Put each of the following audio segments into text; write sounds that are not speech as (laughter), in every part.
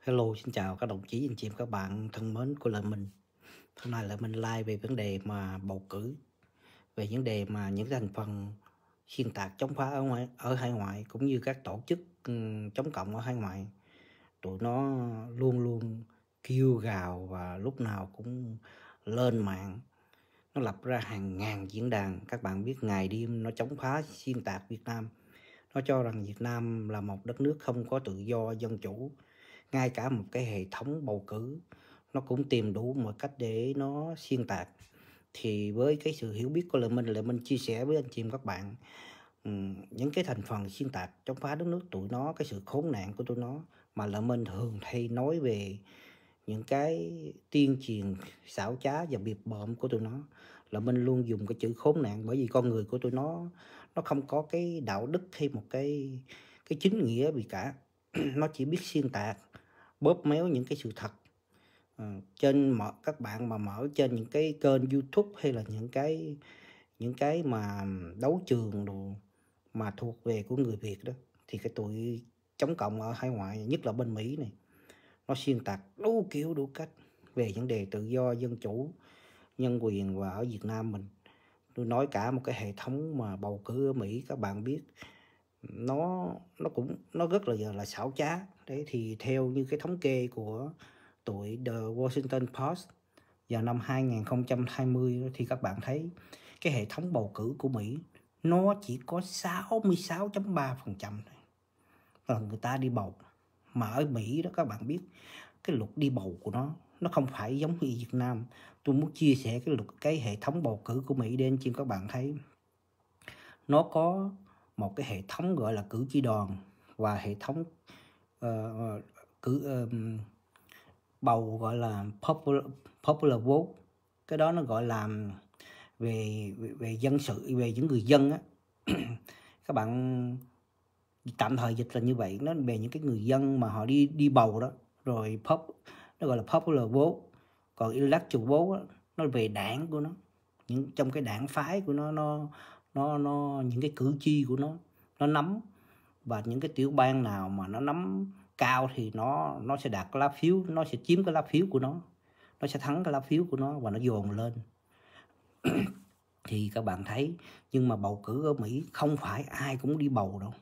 Hello, xin chào các đồng chí, anh chị và các bạn thân mến của Lợi mình Hôm nay Lợi mình like về vấn đề mà bầu cử Về vấn đề mà những thành phần xuyên tạc chống phá ở, ngoài, ở hải ngoại Cũng như các tổ chức ừ, chống cộng ở hải ngoại Tụi nó luôn luôn kêu gào và lúc nào cũng lên mạng Nó lập ra hàng ngàn diễn đàn Các bạn biết ngày đêm nó chống phá xuyên tạc Việt Nam Nó cho rằng Việt Nam là một đất nước không có tự do dân chủ ngay cả một cái hệ thống bầu cử nó cũng tìm đủ mọi cách để nó xuyên tạc thì với cái sự hiểu biết của Lê Minh Lê Minh chia sẻ với anh chị em các bạn những cái thành phần xuyên tạc chống phá đất nước tụi nó cái sự khốn nạn của tụi nó mà Lê Minh thường hay nói về những cái tuyên truyền xảo trá và biệt bợm của tụi nó là mình luôn dùng cái chữ khốn nạn bởi vì con người của tụi nó nó không có cái đạo đức hay một cái cái chính nghĩa gì cả (clears throat) nó chỉ biết xuyên tạc bóp méo những cái sự thật ờ, trên mở các bạn mà mở trên những cái kênh youtube hay là những cái những cái mà đấu trường đồ mà thuộc về của người việt đó thì cái tụi chống cộng ở hải ngoại nhất là bên mỹ này nó xuyên tạc đủ kiểu đủ cách về vấn đề tự do dân chủ nhân quyền và ở việt nam mình tôi nói cả một cái hệ thống mà bầu cử ở mỹ các bạn biết nó nó cũng nó rất là giờ là xảo trá đấy thì theo như cái thống kê của tuổi The Washington Post vào năm 2020 thì các bạn thấy cái hệ thống bầu cử của Mỹ nó chỉ có 66.3% trăm là người ta đi bầu mà ở Mỹ đó các bạn biết cái luật đi bầu của nó nó không phải giống như Việt Nam tôi muốn chia sẻ cái luật cái hệ thống bầu cử của Mỹ đến cho các bạn thấy nó có một cái hệ thống gọi là cử tri đoàn và hệ thống uh, cử uh, bầu gọi là popular, popular vote cái đó nó gọi là về về, về dân sự về những người dân á (clears throat) các bạn tạm thời dịch là như vậy nó về những cái người dân mà họ đi đi bầu đó rồi pop nó gọi là popular vote còn electoral vote đó, nó về đảng của nó những trong cái đảng phái của nó nó nó nó những cái cử tri của nó nó nắm và những cái tiểu bang nào mà nó nắm cao thì nó nó sẽ đạt lá phiếu nó sẽ chiếm cái lá phiếu của nó nó sẽ thắng cái lá phiếu của nó và nó dồn lên (clears throat) thì các bạn thấy nhưng mà bầu cử ở Mỹ không phải ai cũng đi bầu đâu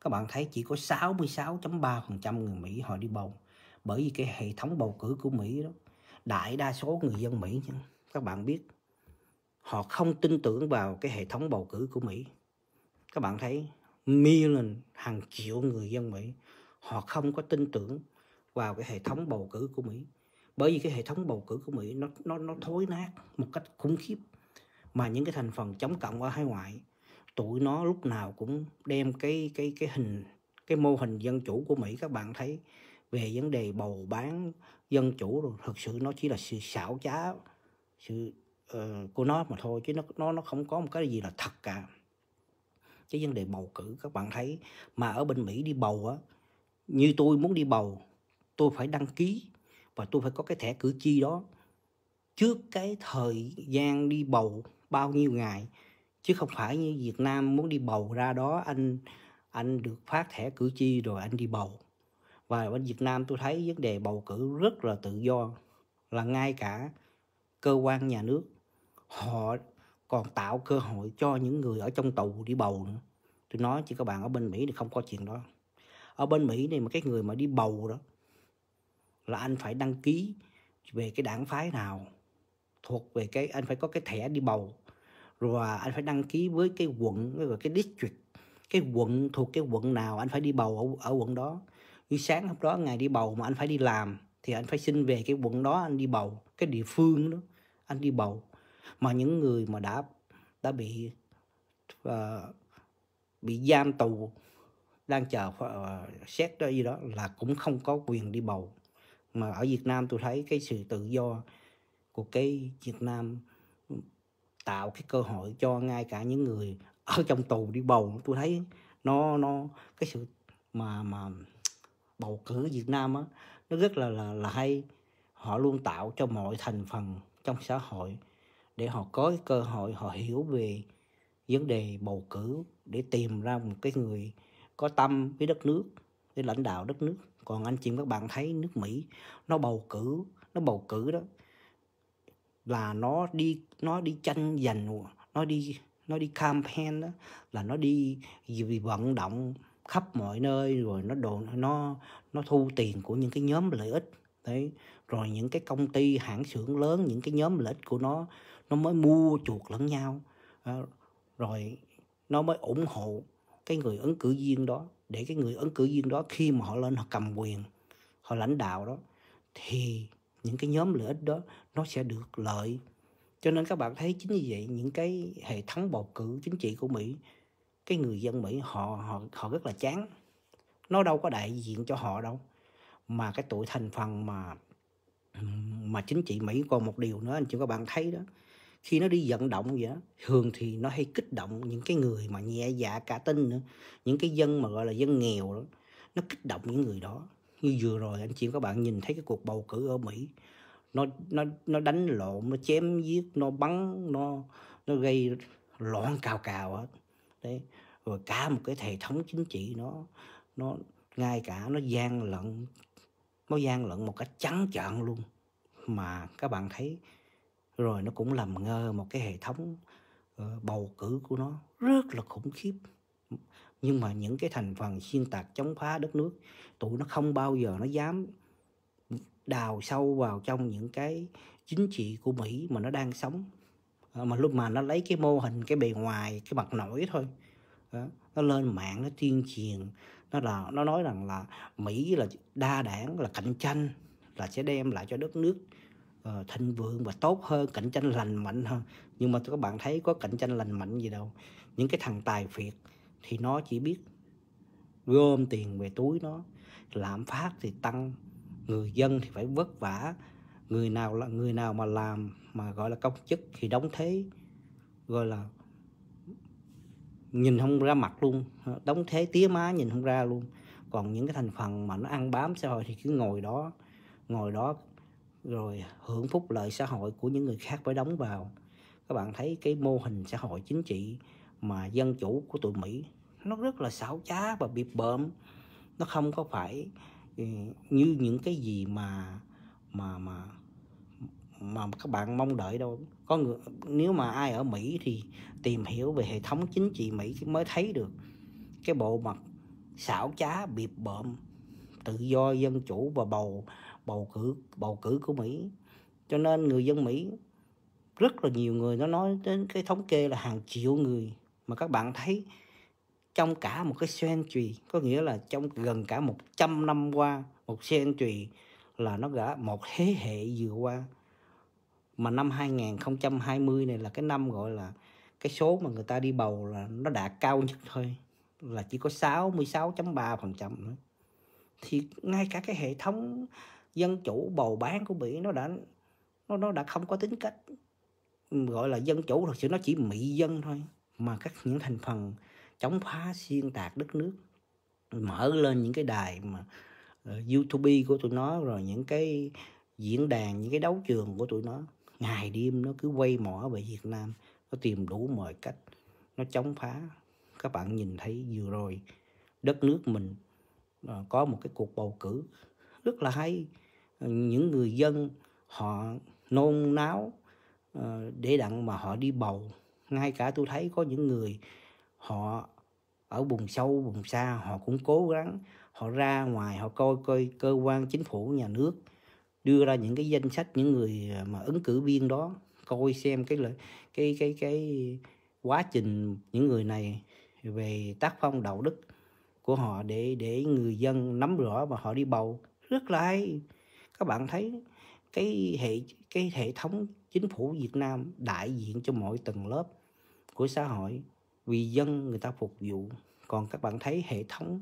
các bạn thấy chỉ có 66.3% người Mỹ họ đi bầu bởi vì cái hệ thống bầu cử của Mỹ đó đại đa số người dân Mỹ các bạn biết họ không tin tưởng vào cái hệ thống bầu cử của Mỹ. Các bạn thấy million hàng triệu người dân Mỹ họ không có tin tưởng vào cái hệ thống bầu cử của Mỹ. Bởi vì cái hệ thống bầu cử của Mỹ nó nó nó thối nát một cách khủng khiếp mà những cái thành phần chống cộng ở hải ngoại tụi nó lúc nào cũng đem cái cái cái hình cái mô hình dân chủ của Mỹ các bạn thấy về vấn đề bầu bán dân chủ rồi thực sự nó chỉ là sự xảo trá sự uh, của nó mà thôi chứ nó nó nó không có một cái gì là thật cả cái vấn đề bầu cử các bạn thấy mà ở bên Mỹ đi bầu á như tôi muốn đi bầu tôi phải đăng ký và tôi phải có cái thẻ cử tri đó trước cái thời gian đi bầu bao nhiêu ngày chứ không phải như Việt Nam muốn đi bầu ra đó anh anh được phát thẻ cử tri rồi anh đi bầu và bên Việt Nam tôi thấy vấn đề bầu cử rất là tự do là ngay cả cơ quan nhà nước họ còn tạo cơ hội cho những người ở trong tù đi bầu nữa tôi nói chứ các bạn ở bên mỹ thì không có chuyện đó ở bên mỹ này mà cái người mà đi bầu đó là anh phải đăng ký về cái đảng phái nào thuộc về cái anh phải có cái thẻ đi bầu rồi anh phải đăng ký với cái quận rồi cái district cái quận thuộc cái quận nào anh phải đi bầu ở, ở quận đó như sáng hôm đó ngày đi bầu mà anh phải đi làm thì anh phải xin về cái quận đó anh đi bầu cái địa phương đó anh đi bầu mà những người mà đã đã bị uh, bị giam tù đang chờ uh, xét ra gì đó là cũng không có quyền đi bầu mà ở Việt Nam tôi thấy cái sự tự do của cái Việt Nam tạo cái cơ hội cho ngay cả những người ở trong tù đi bầu tôi thấy nó nó cái sự mà mà bầu cử Việt Nam á nó rất là là, là hay họ luôn tạo cho mọi thành phần trong xã hội để họ có cái cơ hội họ hiểu về vấn đề bầu cử để tìm ra một cái người có tâm với đất nước để lãnh đạo đất nước còn anh chị các bạn thấy nước mỹ nó bầu cử nó bầu cử đó là nó đi nó đi tranh giành nó đi nó đi campaign đó là nó đi vì vận động khắp mọi nơi rồi nó đồ nó nó thu tiền của những cái nhóm lợi ích đấy rồi những cái công ty hãng xưởng lớn những cái nhóm lợi ích của nó nó mới mua chuộc lẫn nhau ờ, rồi nó mới ủng hộ cái người ứng cử viên đó để cái người ứng cử viên đó khi mà họ lên họ cầm quyền họ lãnh đạo đó thì những cái nhóm lợi ích đó nó sẽ được lợi cho nên các bạn thấy chính như vậy những cái hệ thống bầu cử chính trị của mỹ cái người dân mỹ họ họ họ rất là chán nó đâu có đại diện cho họ đâu mà cái tuổi thành phần mà mà chính trị mỹ còn một điều nữa anh chị các bạn thấy đó khi nó đi vận động vậy đó thường thì nó hay kích động những cái người mà nhẹ dạ cả tin nữa những cái dân mà gọi là dân nghèo đó nó kích động những người đó như vừa rồi anh chị các bạn nhìn thấy cái cuộc bầu cử ở mỹ nó nó nó đánh lộn nó chém giết nó bắn nó nó gây loạn cào cào hết đấy rồi cả một cái hệ thống chính trị nó nó ngay cả nó gian lận nó gian lận một cách trắng trợn luôn mà các bạn thấy rồi nó cũng làm ngơ một cái hệ thống ờ, bầu cử của nó rất là khủng khiếp nhưng mà những cái thành phần xuyên tạc chống phá đất nước tụi nó không bao giờ nó dám đào sâu vào trong những cái chính trị của Mỹ mà nó đang sống ờ, mà lúc mà nó lấy cái mô hình cái bề ngoài cái mặt nổi thôi nó lên mạng nó tuyên truyền nó là nó nói rằng là Mỹ là đa đảng là cạnh tranh là sẽ đem lại cho đất nước uh, thịnh vượng và tốt hơn cạnh tranh lành mạnh hơn nhưng mà các bạn thấy có cạnh tranh lành mạnh gì đâu những cái thằng tài phiệt thì nó chỉ biết gom tiền về túi nó lạm phát thì tăng người dân thì phải vất vả người nào là người nào mà làm mà gọi là công chức thì đóng thế gọi là nhìn không ra mặt luôn đóng thế tía má nhìn không ra luôn còn những cái thành phần mà nó ăn bám xã hội thì cứ ngồi đó ngồi đó rồi hưởng phúc lợi xã hội của những người khác phải đóng vào các bạn thấy cái mô hình xã hội chính trị mà dân chủ của tụi Mỹ nó rất là xảo trá và bịp bợm nó không có phải ừ, như những cái gì mà mà mà mà các bạn mong đợi đâu có người, nếu mà ai ở Mỹ thì tìm hiểu về hệ thống chính trị Mỹ mới thấy được cái bộ mặt xảo trá bịp bợm tự do dân chủ và bầu bầu cử bầu cử của Mỹ cho nên người dân Mỹ rất là nhiều người nó nói đến cái thống kê là hàng triệu người mà các bạn thấy trong cả một cái century có nghĩa là trong gần cả 100 năm qua một century là nó gã một thế hệ vừa qua mà năm 2020 này là cái năm gọi là cái số mà người ta đi bầu là nó đạt cao nhất thôi là chỉ có 66.3% nữa thì ngay cả cái hệ thống dân chủ bầu bán của mỹ nó đã nó nó đã không có tính cách gọi là dân chủ thật sự nó chỉ mỹ dân thôi mà các những thành phần chống phá xuyên tạc đất nước mở lên những cái đài mà uh, youtube của tụi nó rồi những cái diễn đàn những cái đấu trường của tụi nó ngày đêm nó cứ quay mỏ về việt nam nó tìm đủ mọi cách nó chống phá các bạn nhìn thấy vừa rồi đất nước mình uh, có một cái cuộc bầu cử rất là hay những người dân họ nôn náo ờ, để đặng mà họ đi bầu ngay cả tôi thấy có những người họ ở vùng sâu vùng xa họ cũng cố gắng họ ra ngoài họ coi coi cơ quan chính phủ nhà nước đưa ra những cái danh sách những người mà ứng cử viên đó coi xem cái cái cái cái quá trình những người này về tác phong đạo đức của họ để để người dân nắm rõ và họ đi bầu rất là hay các bạn thấy cái hệ cái hệ thống chính phủ Việt Nam đại diện cho mọi tầng lớp của xã hội vì dân người ta phục vụ còn các bạn thấy hệ thống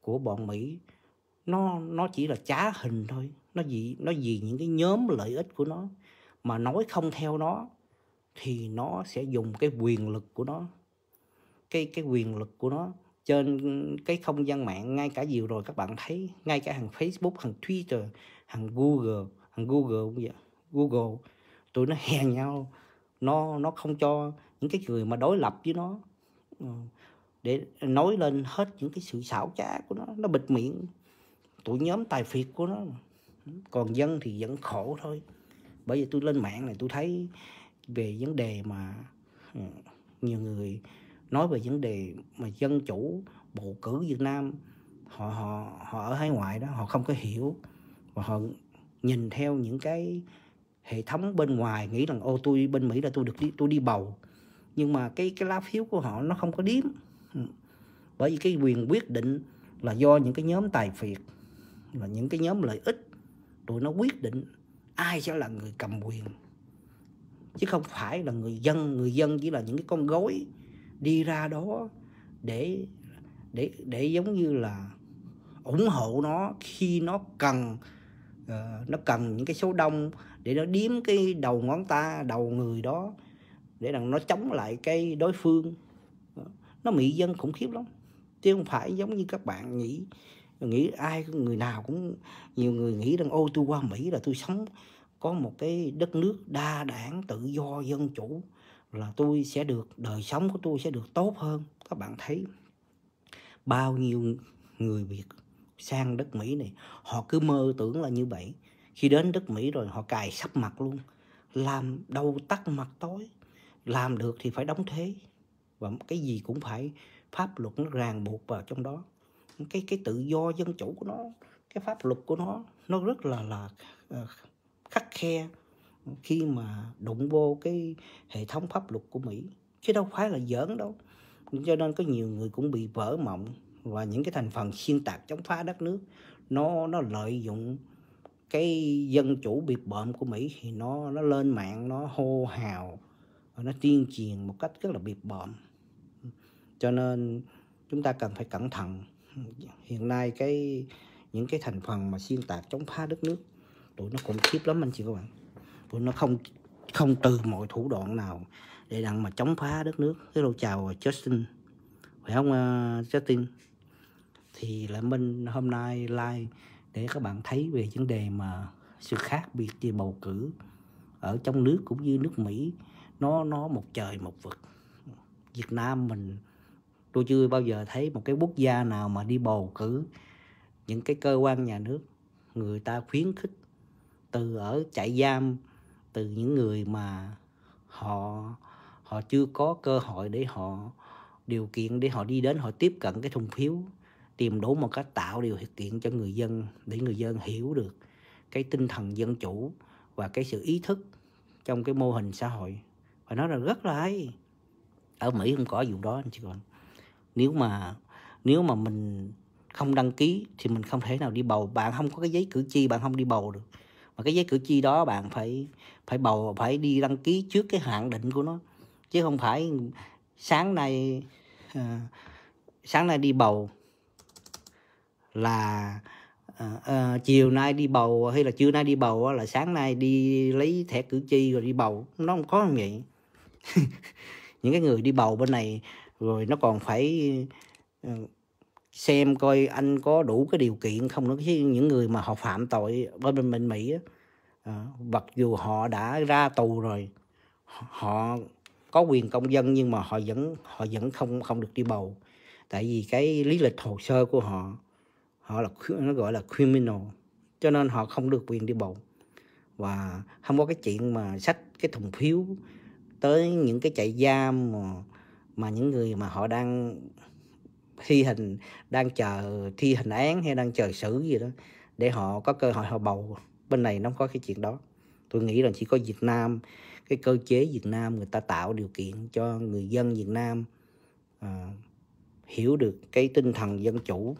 của bọn Mỹ nó nó chỉ là trá hình thôi nó gì nó vì những cái nhóm lợi ích của nó mà nói không theo nó thì nó sẽ dùng cái quyền lực của nó cái cái quyền lực của nó trên cái không gian mạng ngay cả nhiều rồi các bạn thấy ngay cả hàng Facebook hàng Twitter hàng Google hàng Google cũng vậy Google tụi nó hè nhau nó nó không cho những cái người mà đối lập với nó ờ, để nói lên hết những cái sự xảo trá của nó nó bịt miệng tụi nhóm tài phiệt của nó còn dân thì vẫn khổ thôi bởi vì tôi lên mạng này tôi thấy về vấn đề mà ừ, nhiều người nói về vấn đề mà dân chủ bầu cử Việt Nam họ họ họ ở hải ngoại đó họ không có hiểu và họ nhìn theo những cái hệ thống bên ngoài nghĩ rằng ô tôi bên Mỹ là tôi được đi tôi đi bầu nhưng mà cái cái lá phiếu của họ nó không có điếm ừ. bởi vì cái quyền quyết định là do những cái nhóm tài phiệt là những cái nhóm lợi ích tụi nó quyết định ai sẽ là người cầm quyền chứ không phải là người dân người dân chỉ là những cái con gối đi ra đó để để để giống như là ủng hộ nó khi nó cần Ờ, nó cần những cái số đông để nó điếm cái đầu ngón ta đầu người đó để rằng nó chống lại cái đối phương nó mị dân khủng khiếp lắm chứ không phải giống như các bạn nghĩ nghĩ ai người nào cũng nhiều người nghĩ rằng ô tôi qua mỹ là tôi sống có một cái đất nước đa đảng tự do dân chủ là tôi sẽ được đời sống của tôi sẽ được tốt hơn các bạn thấy bao nhiêu người việt sang đất Mỹ này họ cứ mơ tưởng là như vậy khi đến đất Mỹ rồi họ cài sắp mặt luôn làm đầu tắt mặt tối làm được thì phải đóng thế và cái gì cũng phải pháp luật nó ràng buộc vào trong đó cái cái tự do dân chủ của nó cái pháp luật của nó nó rất là là ờ, khắc khe khi mà đụng vô cái hệ thống pháp luật của Mỹ chứ đâu phải là giỡn đâu cho nên có nhiều người cũng bị vỡ mộng và những cái thành phần xuyên tạc chống phá đất nước nó nó lợi dụng cái dân chủ biệt bợm của Mỹ thì nó nó lên mạng nó hô hào và nó tuyên truyền một cách rất là biệt bợm cho nên chúng ta cần phải cẩn thận hiện nay cái những cái thành phần mà xuyên tạc chống phá đất nước tụi nó cũng khiếp lắm anh chị các bạn tụi nó không không từ mọi thủ đoạn nào để đặng mà chống phá đất nước cái lô chào Justin phải không uh, Justin thì là mình hôm nay like để các bạn thấy về vấn đề mà sự khác biệt về bầu cử ở trong nước cũng như nước Mỹ nó nó một trời một vực Việt Nam mình tôi chưa bao giờ thấy một cái quốc gia nào mà đi bầu cử những cái cơ quan nhà nước người ta khuyến khích từ ở trại giam từ những người mà họ họ chưa có cơ hội để họ điều kiện để họ đi đến họ tiếp cận cái thùng phiếu tìm đủ một cách tạo điều kiện cho người dân để người dân hiểu được cái tinh thần dân chủ và cái sự ý thức trong cái mô hình xã hội và nó là rất là hay ở Mỹ không có vụ đó anh chị còn nếu mà nếu mà mình không đăng ký thì mình không thể nào đi bầu bạn không có cái giấy cử tri bạn không đi bầu được mà cái giấy cử tri đó bạn phải phải bầu phải đi đăng ký trước cái hạn định của nó chứ không phải sáng nay à, sáng nay đi bầu là uh, uh, chiều nay đi bầu hay là trưa nay đi bầu là sáng nay đi lấy thẻ cử tri rồi đi bầu nó không có không vậy (laughs) những cái người đi bầu bên này rồi nó còn phải uh, xem coi anh có đủ cái điều kiện không nữa chứ những người mà họ phạm tội bên bên, bên Mỹ á, mặc dù họ đã ra tù rồi họ có quyền công dân nhưng mà họ vẫn họ vẫn không không được đi bầu tại vì cái lý lịch hồ sơ của họ họ là nó gọi là criminal cho nên họ không được quyền đi bầu và không có cái chuyện mà sách cái thùng phiếu tới những cái chạy giam mà mà những người mà họ đang thi hình đang chờ thi hình án hay đang chờ xử gì đó để họ có cơ hội họ bầu bên này nó không có cái chuyện đó tôi nghĩ là chỉ có Việt Nam cái cơ chế Việt Nam người ta tạo điều kiện cho người dân Việt Nam à, hiểu được cái tinh thần dân chủ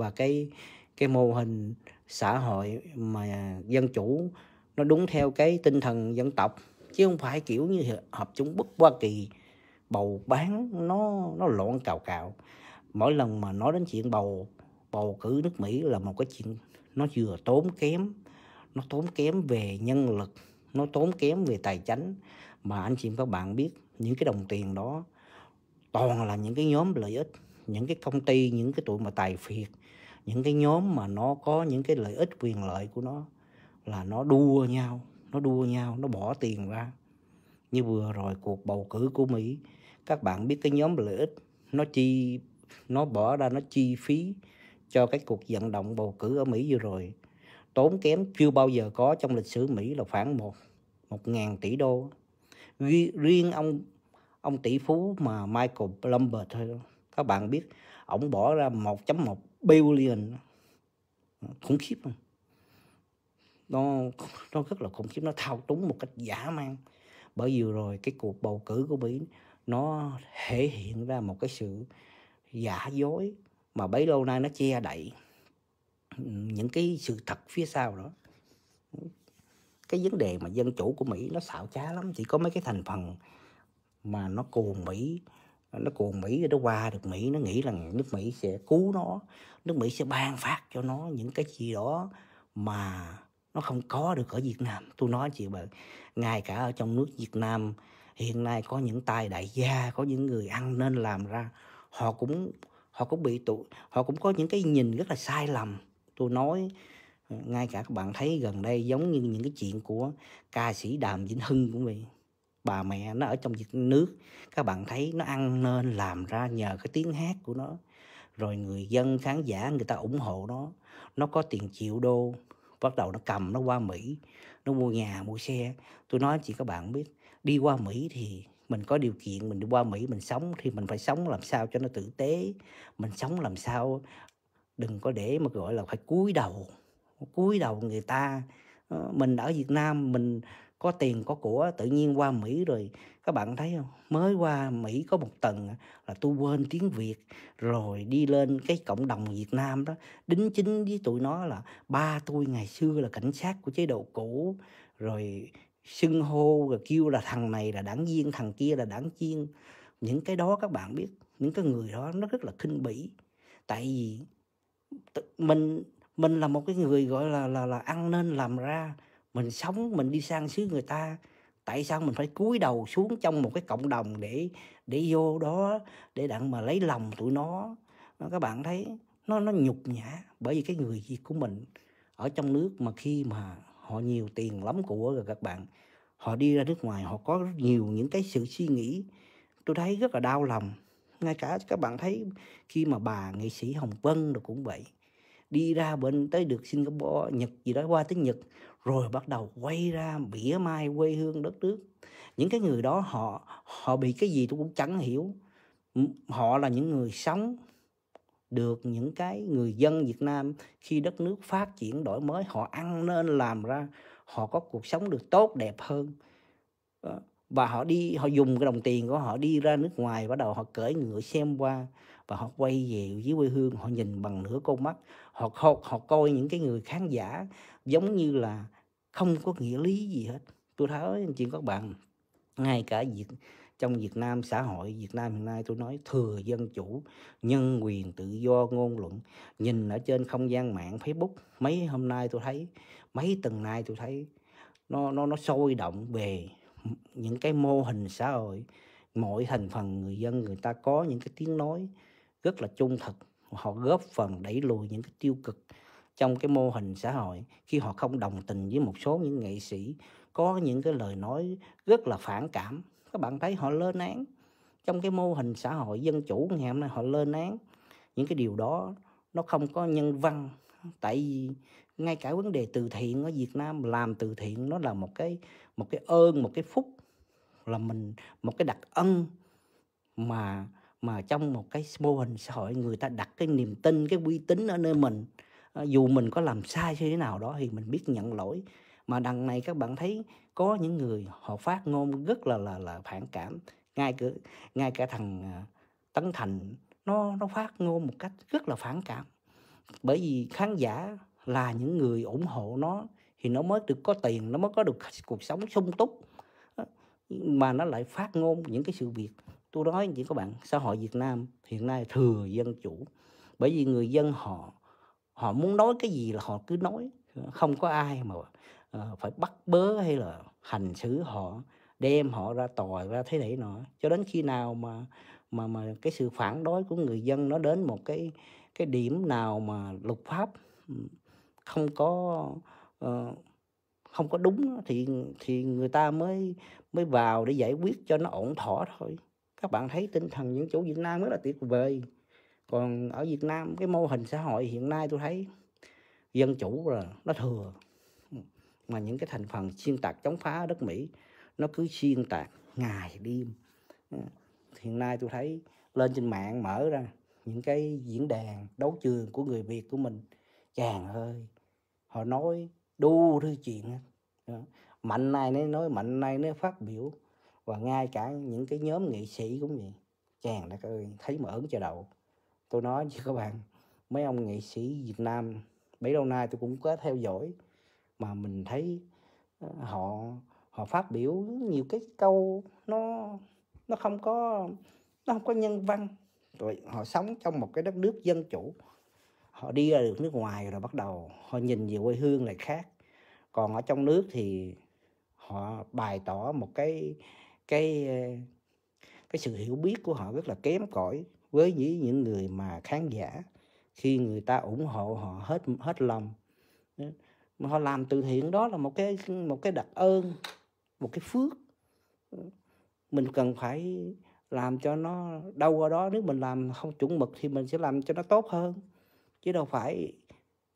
và cái cái mô hình xã hội mà dân chủ nó đúng theo cái tinh thần dân tộc chứ không phải kiểu như hợp chúng bất Hoa Kỳ bầu bán nó nó loạn cào cào mỗi lần mà nói đến chuyện bầu bầu cử nước Mỹ là một cái chuyện nó vừa tốn kém nó tốn kém về nhân lực nó tốn kém về tài chính mà anh chị em các bạn biết những cái đồng tiền đó toàn là những cái nhóm lợi ích những cái công ty những cái tụi mà tài phiệt những cái nhóm mà nó có những cái lợi ích quyền lợi của nó là nó đua nhau nó đua nhau nó bỏ tiền ra như vừa rồi cuộc bầu cử của mỹ các bạn biết cái nhóm lợi ích nó chi nó bỏ ra nó chi phí cho cái cuộc vận động bầu cử ở mỹ vừa rồi tốn kém chưa bao giờ có trong lịch sử mỹ là khoảng một một ngàn tỷ đô riêng ông ông tỷ phú mà Michael Bloomberg thôi các bạn biết ổng bỏ ra 1.1 billion khủng khiếp không nó nó rất là khủng khiếp nó thao túng một cách giả man bởi vì rồi cái cuộc bầu cử của mỹ nó thể hiện ra một cái sự giả dối mà bấy lâu nay nó che đậy những cái sự thật phía sau đó cái vấn đề mà dân chủ của mỹ nó xạo trá lắm chỉ có mấy cái thành phần mà nó cuồng mỹ Ờ, nó cuồng mỹ nó qua được mỹ nó nghĩ rằng nước mỹ sẽ cứu nó nước mỹ sẽ ban phát cho nó những cái gì đó mà nó không có được ở việt nam tôi nói chị bạn ngay cả ở trong nước việt nam hiện nay có những tài đại gia có những người ăn nên làm ra họ cũng họ cũng bị tụ họ cũng có những cái nhìn rất là sai lầm tôi nói ờ, ngay cả các bạn thấy gần đây giống như những cái chuyện của ca sĩ đàm vĩnh hưng cũng vậy bà mẹ nó ở trong việc nước các bạn thấy nó ăn nên làm ra nhờ cái tiếng hát của nó rồi người dân khán giả người ta ủng hộ nó nó có tiền triệu đô bắt đầu nó cầm nó qua mỹ nó mua nhà mua xe tôi nói chỉ các bạn biết đi qua mỹ thì mình có điều kiện mình đi qua mỹ mình sống thì mình phải sống làm sao cho nó tử tế mình sống làm sao đừng có để mà gọi là phải cúi đầu cúi đầu người ta ờ, mình ở việt nam mình có tiền có của tự nhiên qua Mỹ rồi các bạn thấy không mới qua Mỹ có một tuần à, là tôi quên tiếng Việt rồi đi lên cái cộng đồng Việt Nam đó đính chính với tụi nó là ba tôi ngày xưa là cảnh sát của chế độ cũ rồi xưng hô rồi kêu là thằng này là đảng viên thằng kia là đảng viên những cái đó các bạn biết những cái người đó nó rất là khinh bỉ tại vì mình mình là một cái người gọi là là là ăn nên làm ra mình sống mình đi sang xứ người ta tại sao mình phải cúi đầu xuống trong một cái cộng đồng để để vô đó để đặng mà lấy lòng tụi nó các bạn thấy nó nó nhục nhã bởi vì cái người việt của mình ở trong nước mà khi mà họ nhiều tiền lắm của rồi các bạn họ đi ra nước ngoài họ có nhiều những cái sự suy nghĩ tôi thấy rất là đau lòng ngay cả các bạn thấy khi mà bà nghệ sĩ hồng vân rồi cũng vậy đi ra bên tới được singapore nhật gì đó qua tới nhật rồi bắt đầu quay ra bỉa mai quê hương đất nước những cái người đó họ họ bị cái gì tôi cũng chẳng hiểu họ là những người sống được những cái người dân Việt Nam khi đất nước phát triển đổi mới họ ăn nên làm ra họ có cuộc sống được tốt đẹp hơn và họ đi họ dùng cái đồng tiền của họ đi ra nước ngoài bắt đầu họ cởi ngựa xem qua và họ quay về với quê hương họ nhìn bằng nửa con mắt họ, họ, họ coi những cái người khán giả giống như là không có nghĩa lý gì hết tôi nói chị các bạn ngay cả việc trong Việt Nam xã hội Việt Nam hiện nay tôi nói thừa dân chủ nhân quyền tự do ngôn luận nhìn ở trên không gian mạng Facebook mấy hôm nay tôi thấy mấy tuần nay tôi thấy nó nó nó sôi động về những cái mô hình xã hội mỗi thành phần người dân người ta có những cái tiếng nói rất là trung thực họ góp phần đẩy lùi những cái tiêu cực trong cái mô hình xã hội khi họ không đồng tình với một số những nghệ sĩ có những cái lời nói rất là phản cảm các bạn thấy họ lên án trong cái mô hình xã hội dân chủ ngày hôm nay họ lên án những cái điều đó nó không có nhân văn tại vì ngay cả vấn đề từ thiện ở Việt Nam làm từ thiện nó là một cái một cái ơn một cái phúc là mình một cái đặc ân mà mà trong một cái mô hình xã hội người ta đặt cái niềm tin cái uy tín ở nơi mình ờ, dù mình có làm sai như thế nào đó thì mình biết nhận lỗi mà đằng này các bạn thấy có những người họ phát ngôn rất là là là phản cảm ngay cả ngay cả thằng ờ, tấn thành nó nó phát ngôn một cách rất là phản cảm bởi vì khán giả là những người ủng hộ nó thì nó mới được có tiền nó mới có được cuộc sống sung túc ờ, mà nó lại phát ngôn những cái sự việc tôi nói chỉ các bạn xã hội Việt Nam hiện nay thừa dân chủ bởi vì người dân họ họ muốn nói cái gì là họ cứ nói không có ai mà uh, phải bắt bớ hay là hành xử họ đem họ ra tòa ra thế này nọ cho đến khi nào mà mà mà cái sự phản đối của người dân nó đến một cái cái điểm nào mà luật pháp ừ, không có uh, không có đúng thì thì người ta mới mới vào để giải quyết cho nó ổn thỏa thôi các bạn thấy tinh thần những chủ Việt Nam rất là tuyệt vời còn ở Việt Nam cái mô hình xã hội hiện nay tôi thấy dân chủ là nó thừa mà những cái thành phần xuyên tạc chống phá ở đất Mỹ nó cứ xuyên tạc ngày đêm hiện nay tôi thấy lên trên mạng mở ra những cái diễn đàn đấu trường của người Việt của mình chàng ơi họ nói đu thứ chuyện mạnh này nó nói mạnh này nó phát biểu và ngay cả những cái nhóm nghệ sĩ cũng vậy chàng đất ơi thấy mở ớn cho đầu tôi nói với các bạn mấy ông nghệ sĩ Việt Nam bấy lâu nay tôi cũng có theo dõi mà mình thấy ờ, họ họ phát biểu nhiều cái câu nó nó không có nó không có nhân văn rồi họ sống trong một cái đất nước dân chủ họ đi ra được nước ngoài rồi bắt đầu họ nhìn về quê hương lại khác còn ở trong nước thì họ bày tỏ một cái cái cái sự hiểu biết của họ rất là kém cỏi với những người mà khán giả khi người ta ủng hộ họ hết hết lòng họ làm từ thiện đó là một cái một cái đặc ơn một cái phước mình cần phải làm cho nó đâu qua đó nếu mình làm không chuẩn mực thì mình sẽ làm cho nó tốt hơn chứ đâu phải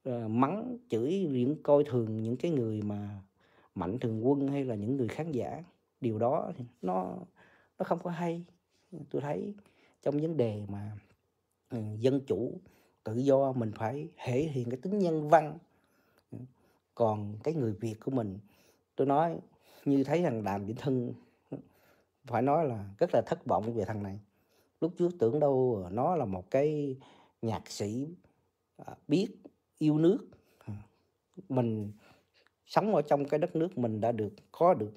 ờ, mắng chửi những coi thường những cái người mà mạnh thường quân hay là những người khán giả điều đó thì nó nó không có hay tôi thấy trong vấn đề mà ừ, dân chủ tự do mình phải thể hiện cái tính nhân văn ừ, còn cái người việt của mình tôi nói như thấy thằng đàm vĩnh thân ừ, phải nói là rất là thất vọng về thằng này lúc trước tưởng đâu nó là một cái nhạc sĩ à, biết yêu nước mình sống ở trong cái đất nước mình đã được có được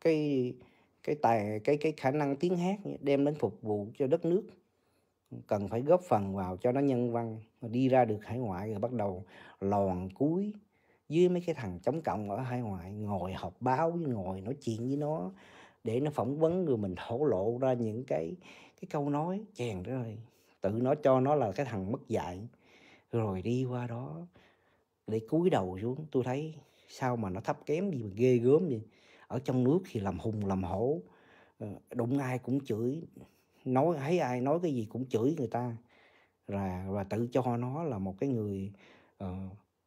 cái cái tài cái cái khả năng tiếng hát đem đến phục vụ cho đất nước cần phải góp phần vào cho nó nhân văn đi ra được hải ngoại rồi bắt đầu lòn cuối dưới mấy cái thằng chống cộng ở hải ngoại ngồi họp báo với ngồi nói chuyện với nó để nó phỏng vấn rồi mình thổ lộ ra những cái cái câu nói chèn đó rồi tự nó cho nó là cái thằng mất dạy rồi đi qua đó để cúi đầu xuống tôi thấy sao mà nó thấp kém gì mà ghê gớm vậy ở trong nước thì làm hùng làm hổ ờ, đụng ai cũng chửi nói thấy ai nói cái gì cũng chửi người ta và và tự cho nó là một cái người uh,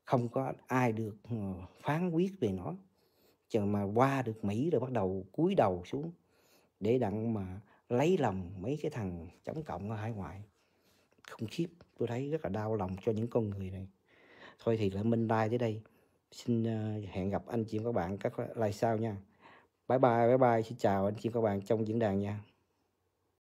không có ai được ờ, phán quyết về nó chờ mà qua được mỹ rồi bắt đầu cúi đầu xuống để đặng mà lấy lòng mấy cái thằng chống cộng ở hải ngoại không khiếp tôi thấy rất là đau lòng cho những con người này thôi thì là minh lai tới đây xin hẹn gặp anh chị và các bạn các like sau nha bye bye bye bye xin chào anh chị các bạn trong diễn đàn nha